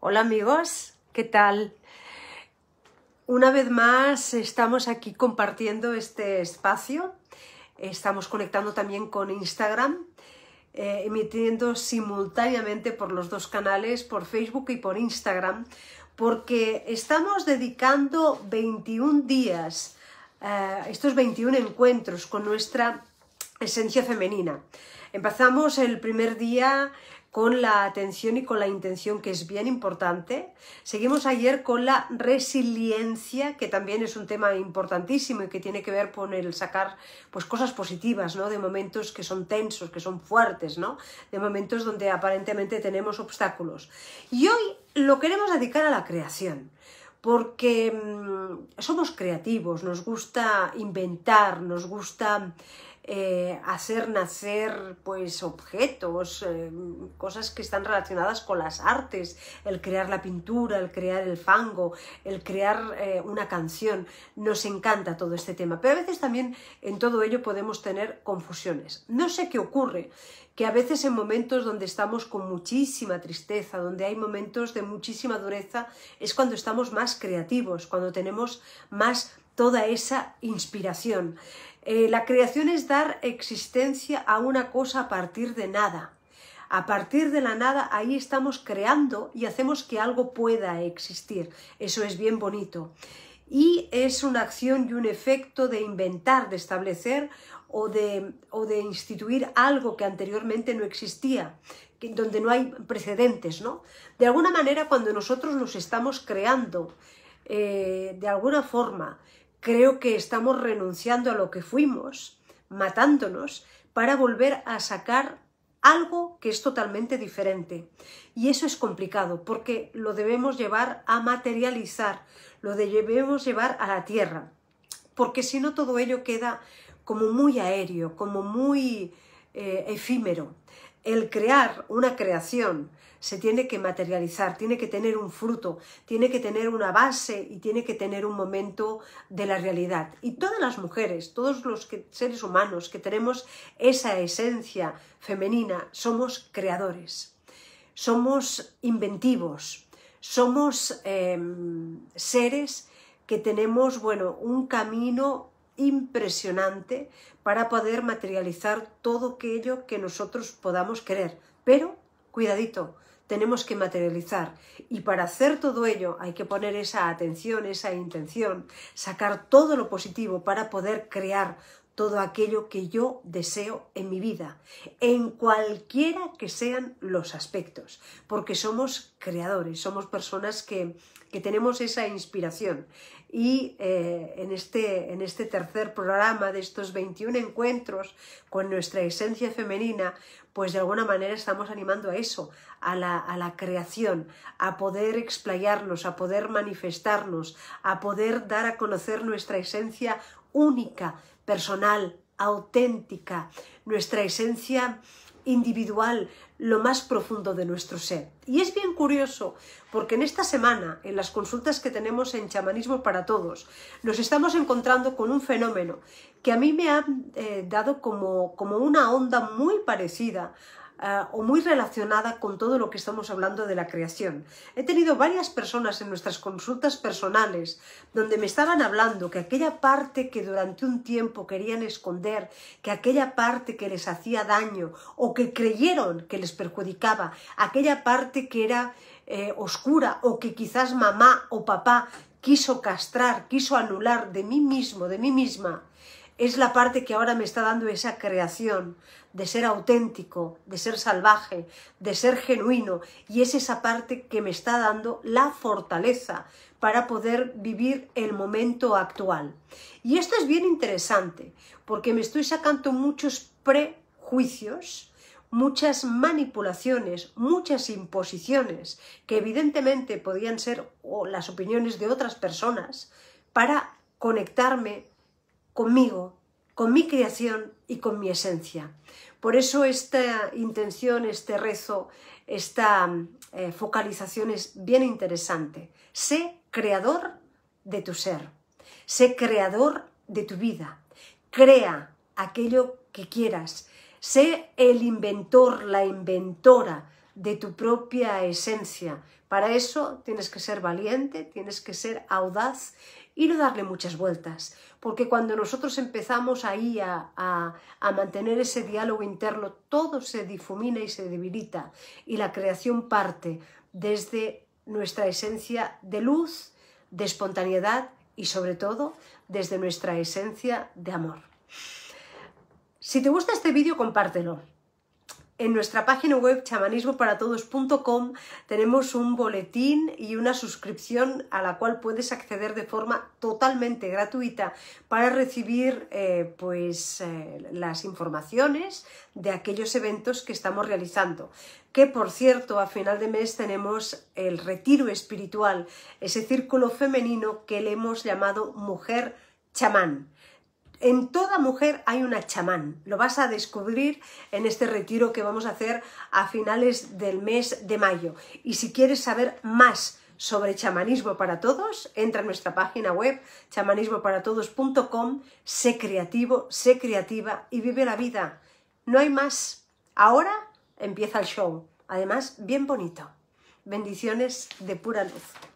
Hola amigos, ¿qué tal? Una vez más estamos aquí compartiendo este espacio, estamos conectando también con Instagram, eh, emitiendo simultáneamente por los dos canales, por Facebook y por Instagram, porque estamos dedicando 21 días, eh, estos 21 encuentros con nuestra esencia femenina. Empezamos el primer día con la atención y con la intención, que es bien importante. Seguimos ayer con la resiliencia, que también es un tema importantísimo y que tiene que ver con el sacar pues, cosas positivas, ¿no? De momentos que son tensos, que son fuertes, ¿no? De momentos donde aparentemente tenemos obstáculos. Y hoy lo queremos dedicar a la creación porque mm, somos creativos, nos gusta inventar, nos gusta eh, hacer nacer pues objetos, eh, cosas que están relacionadas con las artes, el crear la pintura, el crear el fango, el crear eh, una canción. Nos encanta todo este tema, pero a veces también en todo ello podemos tener confusiones. No sé qué ocurre, que a veces en momentos donde estamos con muchísima tristeza, donde hay momentos de muchísima dureza, es cuando estamos más creativos, cuando tenemos más toda esa inspiración. Eh, la creación es dar existencia a una cosa a partir de nada. A partir de la nada, ahí estamos creando y hacemos que algo pueda existir. Eso es bien bonito. Y es una acción y un efecto de inventar, de establecer o de, o de instituir algo que anteriormente no existía, que, donde no hay precedentes, ¿no? De alguna manera, cuando nosotros nos estamos creando, eh, de alguna forma, creo que estamos renunciando a lo que fuimos, matándonos, para volver a sacar algo que es totalmente diferente. Y eso es complicado porque lo debemos llevar a materializar, lo debemos llevar a la tierra, porque si no todo ello queda como muy aéreo, como muy eh, efímero. El crear una creación se tiene que materializar, tiene que tener un fruto, tiene que tener una base y tiene que tener un momento de la realidad. Y todas las mujeres, todos los seres humanos que tenemos esa esencia femenina, somos creadores, somos inventivos, somos em, seres que tenemos, bueno, un camino impresionante para poder materializar todo aquello que nosotros podamos querer. Pero, cuidadito, tenemos que materializar y para hacer todo ello hay que poner esa atención, esa intención, sacar todo lo positivo para poder crear todo aquello que yo deseo en mi vida, en cualquiera que sean los aspectos, porque somos creadores, somos personas que, tenemos esa inspiración. Y eh, este, en, este, tercer programa de estos 21 encuentros con nuestra esencia femenina, pues de alguna manera estamos animando a eso, a la, a la creación, a poder explayarnos, a poder manifestarnos, a poder dar a conocer nuestra esencia única, personal, auténtica, nuestra esencia individual, lo más profundo de nuestro ser. Y es bien curioso, porque en esta semana, en las consultas que tenemos en Chamanismo para Todos, nos estamos encontrando con un fenómeno que a mí me ha eh, dado como, como una onda muy parecida Ah, o muy relacionada con todo lo que estamos hablando de la creación. He tenido varias personas en nuestras consultas personales donde me estaban hablando que aquella parte que durante un tiempo querían esconder, que aquella parte que les hacía daño o que creyeron que les perjudicaba, aquella parte que era eh, oscura o que quizás mamá o papá quiso castrar, quiso anular de mí mismo, de mí misma, es la parte que ahora me está dando esa creación de ser auténtico, de ser salvaje, de ser genuino, y es esa parte que me está dando la fortaleza para poder vivir el momento actual. Y esto es bien interesante, porque me estoy sacando muchos prejuicios, muchas manipulaciones, muchas imposiciones, que evidentemente podían ser las opiniones de otras personas, para conectarme conmigo, con mi creación y con mi esencia. Por eso esta intención, este rezo, esta eh, focalización es bien interesante. Sé creador de tu ser, sé creador de tu vida, crea aquello que quieras, sé el inventor, la inventora de tu propia esencia. Para eso tienes que ser valiente, tienes que ser audaz y no darle muchas vueltas, porque cuando nosotros empezamos ahí a, mantener ese diálogo interno, todo se difumina y se debilita y la creación parte desde nuestra esencia de luz, de espontaneidad y sobre todo desde nuestra esencia de amor. Si te gusta este vídeo, compártelo. En nuestra página web chamanismoparatodos.com tenemos un boletín y una suscripción a la cual puedes acceder de forma totalmente gratuita para recibir eh, pues, eh, las informaciones de aquellos eventos que estamos realizando. Que por cierto, a final de mes tenemos el retiro espiritual, ese círculo femenino que le hemos llamado Mujer Chamán. En toda mujer hay una chamán. Lo vas a descubrir en este retiro que vamos a hacer a finales del mes de mayo. Y si quieres saber más sobre chamanismo para todos, entra a nuestra página web chamanismoparatodos.com, sé creativo, sé creativa y vive la vida. No hay más. Ahora empieza el show. Además, bien bonito. Bendiciones de pura luz.